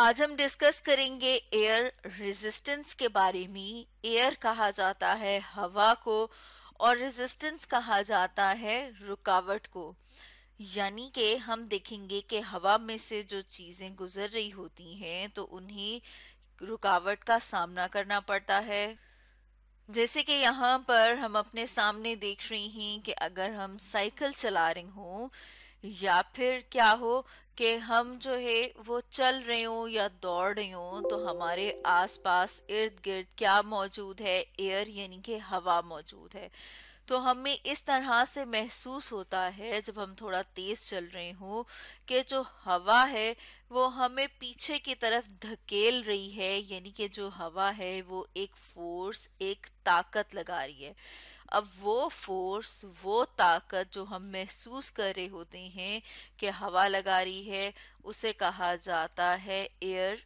आज हम डिस्कस करेंगे एयर रेजिस्टेंस के बारे में एयर कहा जाता है हवा को और रेजिस्टेंस कहा जाता है रुकावट को यानी के हम देखेंगे कि हवा में से जो चीज़ें गुजर रही होती हैं तो उन्हें रुकावट का सामना करना पड़ता है जैसे कि यहाँ पर हम अपने सामने देख रहे हैं कि अगर हम साइकिल चला रहे हों या फिर क्या हो कि हम जो है वो चल रहे हों या दौड़ रहे हों तो हमारे आसपास इर्द गिर्द क्या मौजूद है एयर यानी कि हवा मौजूद है तो हमें इस तरह से महसूस होता है जब हम थोड़ा तेज चल रहे हों कि जो हवा है वो हमें पीछे की तरफ धकेल रही है यानी कि जो हवा है वो एक फोर्स एक ताकत लगा रही है अब वो फोर्स वो ताकत जो हम महसूस कर रहे होते हैं कि हवा लगा रही है उसे कहा जाता है एयर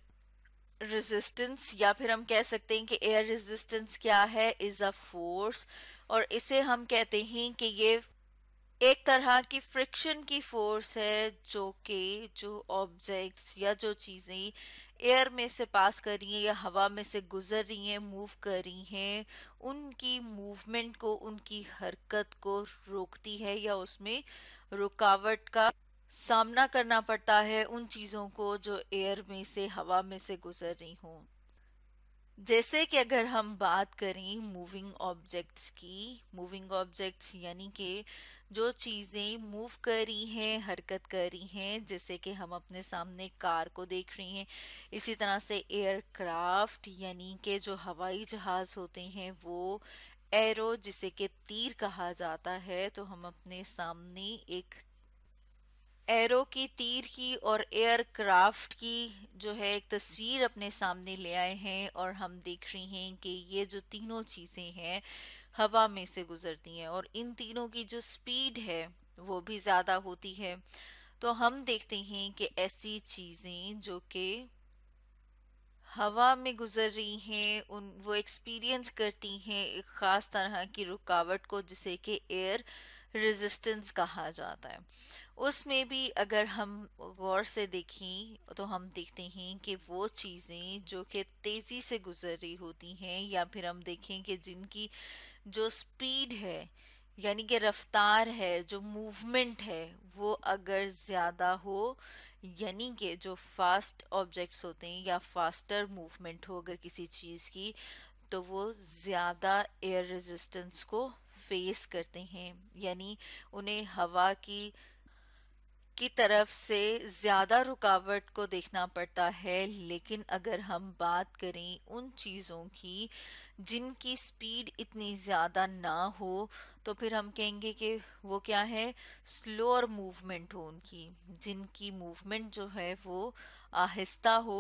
रेजिस्टेंस या फिर हम कह सकते हैं कि एयर रेजिस्टेंस क्या है इज अ फोर्स और इसे हम कहते हैं कि ये एक तरह की फ्रिक्शन की फोर्स है जो कि जो ऑब्जेक्ट्स या जो चीज़ें एयर में से पास कर रही हैं या हवा में से गुजर रही हैं मूव कर रही हैं उनकी मूवमेंट को उनकी हरकत को रोकती है या उसमें रुकावट का सामना करना पड़ता है उन चीज़ों को जो एयर में से हवा में से गुजर रही हों जैसे कि अगर हम बात करें मूविंग ऑब्जेक्ट्स की मूविंग ऑब्जेक्ट्स यानी कि जो चीज़ें मूव कर रही हैं हरकत कर रही हैं जैसे कि हम अपने सामने कार को देख रही हैं इसी तरह से एयरक्राफ्ट यानी कि जो हवाई जहाज़ होते हैं वो एरो जिसे कि तीर कहा जाता है तो हम अपने सामने एक एरो की तीर की और एयरक्राफ्ट की जो है एक तस्वीर अपने सामने ले आए हैं और हम देख रहे हैं कि ये जो तीनों चीज़ें हैं हवा में से गुजरती हैं और इन तीनों की जो स्पीड है वो भी ज़्यादा होती है तो हम देखते हैं कि ऐसी चीज़ें जो कि हवा में गुजर रही हैं उन वो एक्सपीरियंस करती हैं एक ख़ास तरह की रुकावट को जिसे कि एयर रेजिस्टेंस कहा जाता है उसमें भी अगर हम गौर से देखें तो हम देखते हैं कि वो चीज़ें जो कि तेज़ी से गुजर रही होती हैं या फिर हम देखें कि जिनकी जो स्पीड है यानी कि रफ्तार है जो मूवमेंट है वो अगर ज़्यादा हो यानी कि जो फास्ट ऑब्जेक्ट्स होते हैं या फास्टर मूवमेंट हो अगर किसी चीज़ की तो वो ज़्यादा एयर रेजिस्टेंस को फेस करते हैं यानी उन्हें हवा की की तरफ से ज़्यादा रुकावट को देखना पड़ता है लेकिन अगर हम बात करें उन चीज़ों की जिनकी स्पीड इतनी ज़्यादा ना हो तो फिर हम कहेंगे कि वो क्या है स्लोअर मूवमेंट हो उनकी जिनकी मूवमेंट जो है वो आहिस्ता हो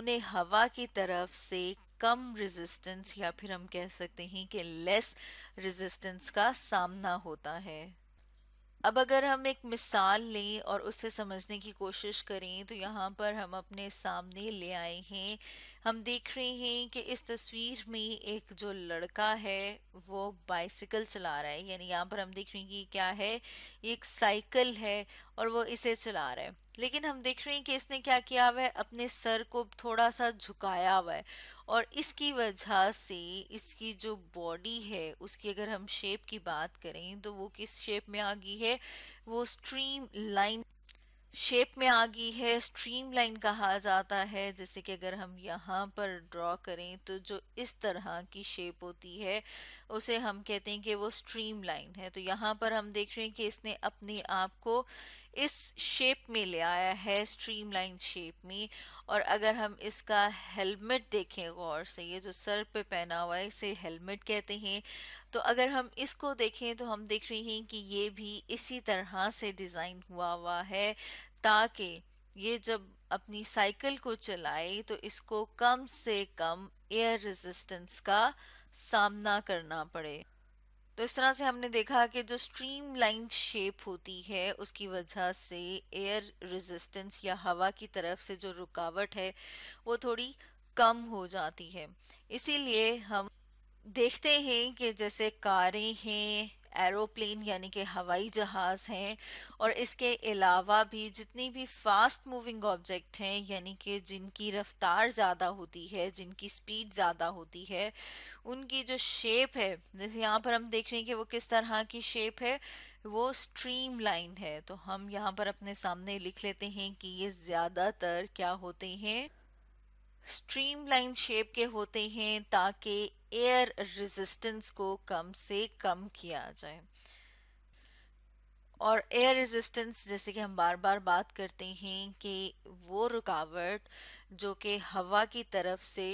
उन्हें हवा की तरफ से कम रेजिस्टेंस या फिर हम कह सकते हैं कि लेस रेजिस्टेंस का सामना होता है अब अगर हम एक मिसाल लें और उसे समझने की कोशिश करें तो यहाँ पर हम अपने सामने ले आए हैं हम देख रहे हैं कि इस तस्वीर में एक जो लड़का है वो बाइसिकल चला रहा है यानी यहाँ पर हम देख रहे हैं कि क्या है एक साइकिल है और वो इसे चला रहा है लेकिन हम देख रहे हैं कि इसने क्या किया हुआ है अपने सर को थोड़ा सा झुकाया हुआ है और इसकी वजह से इसकी जो बॉडी है उसकी अगर हम शेप की बात करें तो वो किस शेप में आ गई है वो स्ट्रीम लाइन शेप में आ गई है स्ट्रीम लाइन कहा जाता है जैसे कि अगर हम यहाँ पर ड्रॉ करें तो जो इस तरह की शेप होती है उसे हम कहते हैं कि वो स्ट्रीम लाइन है तो यहाँ पर हम देख रहे हैं कि इसने अपने आप को इस शेप में ले आया है स्ट्रीम लाइन शेप में और अगर हम इसका हेलमेट देखें गौर से ये जो सर पे पहना हुआ है इसे हेलमेट कहते हैं तो अगर हम इसको देखें तो हम देख रहे हैं कि ये भी इसी तरह से डिज़ाइन हुआ हुआ है ताकि ये जब अपनी साइकिल को चलाए तो इसको कम से कम एयर रेजिस्टेंस का सामना करना पड़े तो इस तरह से हमने देखा कि जो स्ट्रीम लाइन शेप होती है उसकी वजह से एयर रेजिस्टेंस या हवा की तरफ से जो रुकावट है वो थोड़ी कम हो जाती है इसीलिए हम देखते हैं कि जैसे कारें हैं एरोप्लेन यानी कि हवाई जहाज़ हैं और इसके अलावा भी जितनी भी फास्ट मूविंग ऑब्जेक्ट हैं यानी कि जिनकी रफ्तार ज़्यादा होती है जिनकी स्पीड ज़्यादा होती है उनकी जो शेप है जैसे यहाँ पर हम देख रहे हैं कि वो किस तरह की शेप है वो स्ट्रीम लाइन है तो हम यहाँ पर अपने सामने लिख लेते हैं कि ये ज़्यादातर क्या होते हैं स्ट्रीम लाइन शेप के होते हैं ताकि एयर रेजिस्टेंस को कम से कम किया जाए और एयर रेजिस्टेंस जैसे कि हम बार बार बात करते हैं कि वो रुकावट जो कि हवा की तरफ से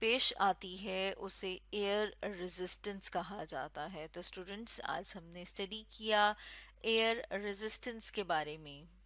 पेश आती है उसे एयर रेजिस्टेंस कहा जाता है तो स्टूडेंट्स आज हमने स्टडी किया एयर रेजिस्टेंस के बारे में